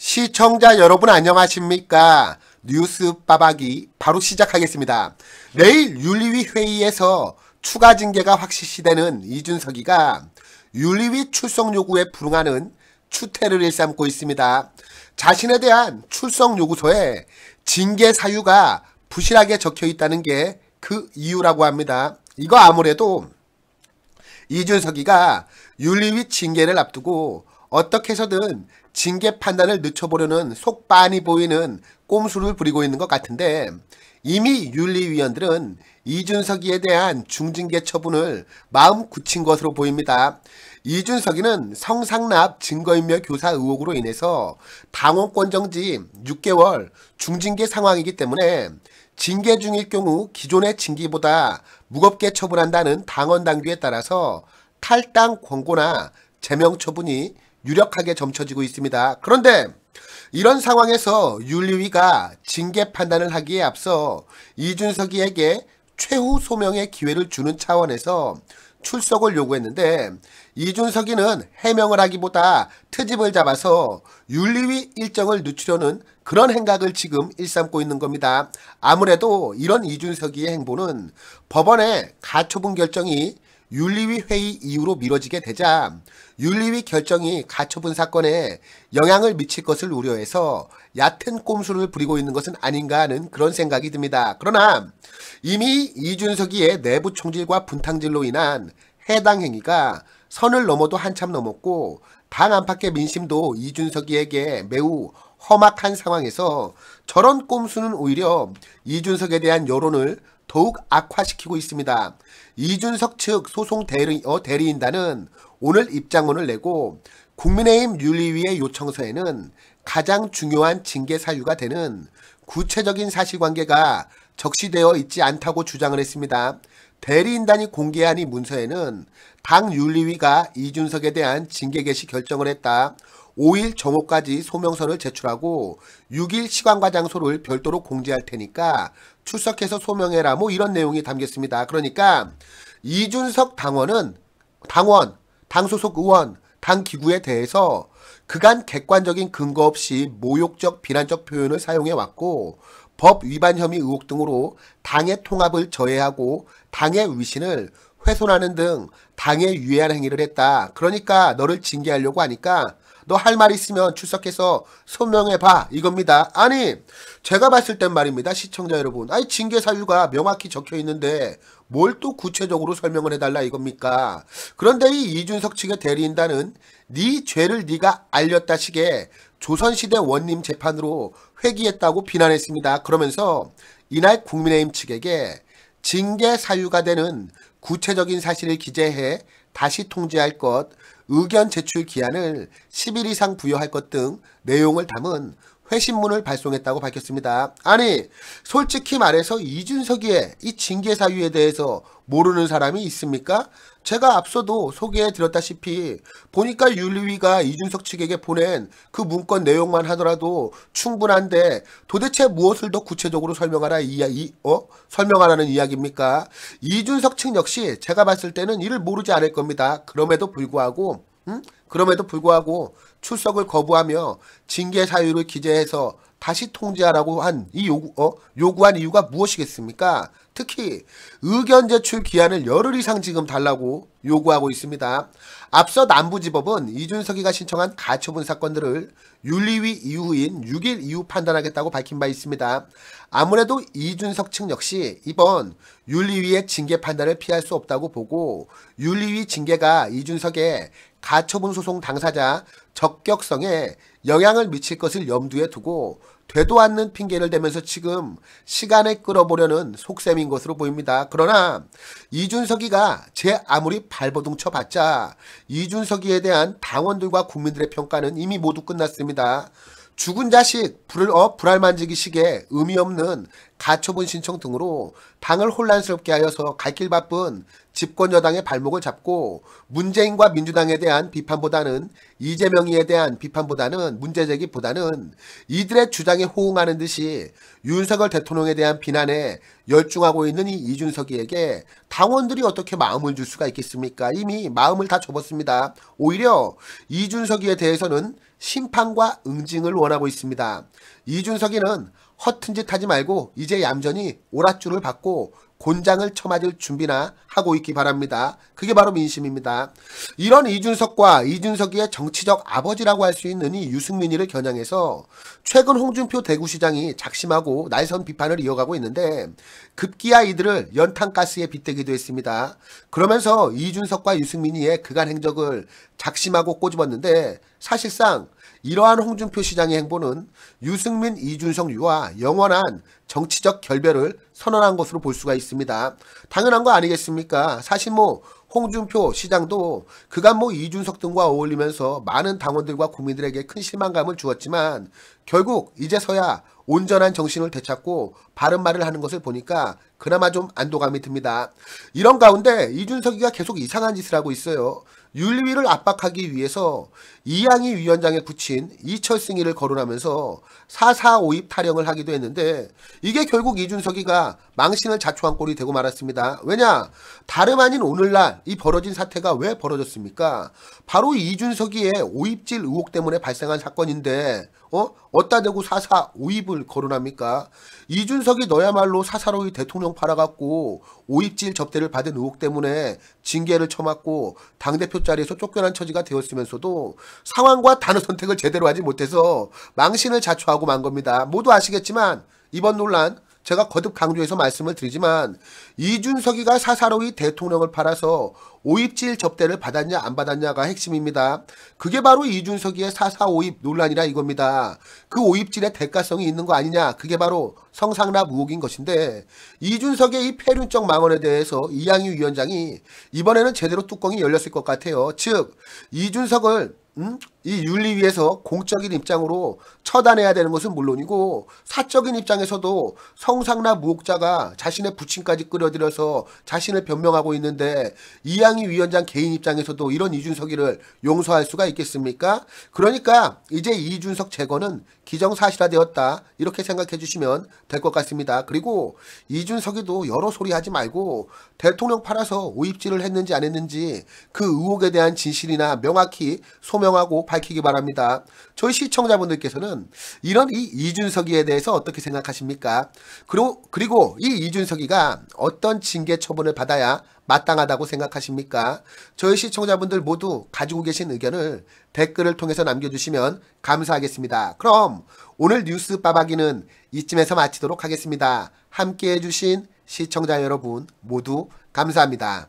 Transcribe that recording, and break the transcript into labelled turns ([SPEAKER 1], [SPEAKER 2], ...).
[SPEAKER 1] 시청자 여러분 안녕하십니까? 뉴스 빠박이 바로 시작하겠습니다. 내일 윤리위 회의에서 추가 징계가 확실시되는 이준석이가 윤리위 출석 요구에 불응하는 추태를 일삼고 있습니다. 자신에 대한 출석 요구서에 징계 사유가 부실하게 적혀 있다는 게 그 이유라고 합니다. 이거 아무래도 이준석이가 윤리위 징계를 앞두고 어떻게 해서든 징계 판단을 늦춰보려는 속반이 보이는 꼼수를 부리고 있는 것 같은데 이미 윤리위원들은 이준석이에 대한 중징계 처분을 마음 굳힌 것으로 보입니다. 이준석이는 성상납 증거인멸 교사 의혹으로 인해서 당원권 정지 6개월 중징계 상황이기 때문에 징계 중일 경우 기존의 징계보다 무겁게 처분한다는 당원 당규에 따라서 탈당 권고나 제명 처분이 유력하게 점쳐지고 있습니다. 그런데 이런 상황에서 윤리위가 징계 판단을 하기에 앞서 이준석이에게 최후 소명의 기회를 주는 차원에서 출석을 요구했는데 이준석이는 해명을 하기보다 트집을 잡아서 윤리위 일정을 늦추려는 그런 행각을 지금 일삼고 있는 겁니다. 아무래도 이런 이준석이의 행보는 법원의 가처분 결정이 윤리위 회의 이후로 미뤄지게 되자 윤리위 결정이 가처분 사건에 영향을 미칠 것을 우려해서 얕은 꼼수를 부리고 있는 것은 아닌가 하는 그런 생각이 듭니다. 그러나 이미 이준석이의 내부 총질과 분탕질로 인한 해당 행위가 선을 넘어도 한참 넘었고 당 안팎의 민심도 이준석이에게 매우 험악한 상황에서 저런 꼼수는 오히려 이준석에 대한 여론을 더욱 악화시키고 있습니다. 이준석 측 소송 대리, 어, 대리인단은 오늘 입장문을 내고 국민의힘 윤리위의 요청서에는 가장 중요한 징계 사유가 되는 구체적인 사실관계가 적시되어 있지 않다고 주장을 했습니다. 대리인단이 공개한 이 문서에는 당 윤리위가 이준석에 대한 징계 개시 결정을 했다. 5일 정오까지 소명서를 제출하고 6일 시간과 장소를 별도로 공지할 테니까 출석해서 소명해라 뭐 이런 내용이 담겼습니다. 그러니까 이준석 당원은 당원, 당 소속 의원, 당 기구에 대해서 그간 객관적인 근거 없이 모욕적 비난적 표현을 사용해 왔고 법 위반 혐의 의혹 등으로 당의 통합을 저해하고 당의 위신을 훼손하는 등 당에 유해한 행위를 했다. 그러니까 너를 징계하려고 하니까 너할말 있으면 출석해서 소명해봐 이겁니다. 아니 제가 봤을 땐 말입니다. 시청자 여러분. 아니 징계 사유가 명확히 적혀 있는데 뭘 또 구체적으로 설명을 해달라 이겁니까? 그런데 이 이준석 측의 대리인단은 네 죄를 네가 알렸다시게 조선시대 원님 재판으로 회귀했다고 비난했습니다. 그러면서 이날 국민의힘 측에게 징계 사유가 되는 구체적인 사실을 기재해 다시 통지할 것, 의견 제출 기한을 10일 이상 부여할 것 등 내용을 담은 회신문을 발송했다고 밝혔습니다. 아니 솔직히 말해서 이준석의 이 징계 사유에 대해서 모르는 사람이 있습니까? 제가 앞서도 소개해 드렸다시피 보니까 윤리위가 이준석 측에게 보낸 그 문건 내용만 하더라도 충분한데 도대체 무엇을 더 구체적으로 설명하라 이야어 설명하라는 이야기입니까? 이준석 측 역시 제가 봤을 때는 이를 모르지 않을 겁니다. 그럼에도 불구하고 음? 그럼에도 불구하고 출석을 거부하며 징계 사유를 기재해서 다시 통제하라고 한 이 요구, 어? 요구한 이유가 무엇이겠습니까? 특히 의견 제출 기한을 열흘 이상 지금 달라고 요구하고 있습니다. 앞서 남부지법은 이준석이가 신청한 가처분 사건들을 윤리위 이후인 6일 이후 판단하겠다고 밝힌 바 있습니다. 아무래도 이준석 측 역시 이번 윤리위의 징계 판단을 피할 수 없다고 보고 윤리위 징계가 이준석의 가처분 소송 당사자 적격성에 영향을 미칠 것을 염두에 두고 되도 않는 핑계를 대면서 지금 시간에 끌어보려는 속셈인 것으로 보입니다. 그러나 이준석이가 제 아무리 발버둥 쳐봤자 이준석이에 대한 당원들과 국민들의 평가는 이미 모두 끝났습니다. 죽은 자식, 불, 어, 불알 만지기 식의 의미 없는 가처분 신청 등으로 당을 혼란스럽게 하여서 갈 길 바쁜 집권 여당의 발목을 잡고 문재인과 민주당에 대한 비판보다는 이재명이에 대한 비판보다는 문제제기보다는 이들의 주장에 호응하는 듯이 윤석열 대통령에 대한 비난에 열중하고 있는 이 이준석이에게 당원들이 어떻게 마음을 줄 수가 있겠습니까? 이미 마음을 다 접었습니다. 오히려 이준석이에 대해서는 심판과 응징을 원하고 있습니다. 이준석이는 허튼 짓 하지 말고 이제 얌전히 오랏줄을 받고 곤장을 쳐맞을 준비나 하고 있기 바랍니다. 그게 바로 민심입니다. 이런 이준석과 이준석의 정치적 아버지라고 할 수 있는 이 유승민이를 겨냥해서 최근 홍준표 대구시장이 작심하고 날선 비판을 이어가고 있는데 급기야 이들을 연탄가스에 빗대기도 했습니다. 그러면서 이준석과 유승민이의 그간 행적을 작심하고 꼬집었는데 사실상 이러한 홍준표 시장의 행보는 유승민, 이준석 유와 영원한 정치적 결별을 선언한 것으로 볼 수가 있습니다. 당연한 거 아니겠습니까? 사실 뭐 홍준표 시장도 그간 뭐 이준석 등과 어울리면서 많은 당원들과 국민들에게 큰 실망감을 주었지만 결국 이제서야 온전한 정신을 되찾고 바른 말을 하는 것을 보니까 그나마 좀 안도감이 듭니다. 이런 가운데 이준석이가 계속 이상한 짓을 하고 있어요. 윤리위를 압박하기 위해서 이양희 위원장의 부친 이철승이를 거론하면서 445입 타령을 하기도 했는데 이게 결국 이준석이가 망신을 자초한 꼴이 되고 말았습니다. 왜냐? 다름 아닌 오늘날 이 벌어진 사태가 왜 벌어졌습니까? 바로 이준석이의 오입질 의혹 때문에 발생한 사건인데 어? 어따 대고 사사 오입을 거론합니까? 이준석이 너야말로 사사로이 대통령 팔아갖고 오입질 접대를 받은 의혹 때문에 징계를 처맞고 당대표 자리에서 쫓겨난 처지가 되었으면서도 상황과 단어 선택을 제대로 하지 못해서 망신을 자초하고 만 겁니다. 모두 아시겠지만 이번 논란 제가 거듭 강조해서 말씀을 드리지만 이준석이가 사사로이 대통령을 팔아서 오입질 접대를 받았냐 안 받았냐가 핵심입니다. 그게 바로 이준석이의 사사오입 논란이라 이겁니다. 그 오입질의 대가성이 있는 거 아니냐 그게 바로 성상납 의혹인 것인데 이준석의 이 폐륜적 망언에 대해서 이양희 위원장이 이번에는 제대로 뚜껑이 열렸을 것 같아요. 즉 이준석을 음? 이 윤리위에서 공적인 입장으로 처단해야 되는 것은 물론이고 사적인 입장에서도 성상나 무혹자가 자신의 부친까지 끌어들여서 자신을 변명하고 있는데 이양희 위원장 개인 입장에서도 이런 이준석이를 용서할 수가 있겠습니까? 그러니까 이제 이준석 제거는 기정사실화되었다 이렇게 생각해 주시면 될 것 같습니다. 그리고 이준석이도 여러 소리 하지 말고 대통령 팔아서 오입질을 했는지 안 했는지 그 의혹에 대한 진실이나 명확히 소명하고 밝히기 바랍니다. 저희 시청자분들께서는 이런 이 이준석이에 대해서 어떻게 생각하십니까? 그리고, 그리고 이 이준석이가 어떤 징계 처분을 받아야 마땅하다고 생각하십니까? 저희 시청자분들 모두 가지고 계신 의견을 댓글을 통해서 남겨주시면 감사하겠습니다. 그럼 오늘 뉴스 빠박이는 이쯤에서 마치도록 하겠습니다. 함께해 주신 시청자 여러분 모두 감사합니다.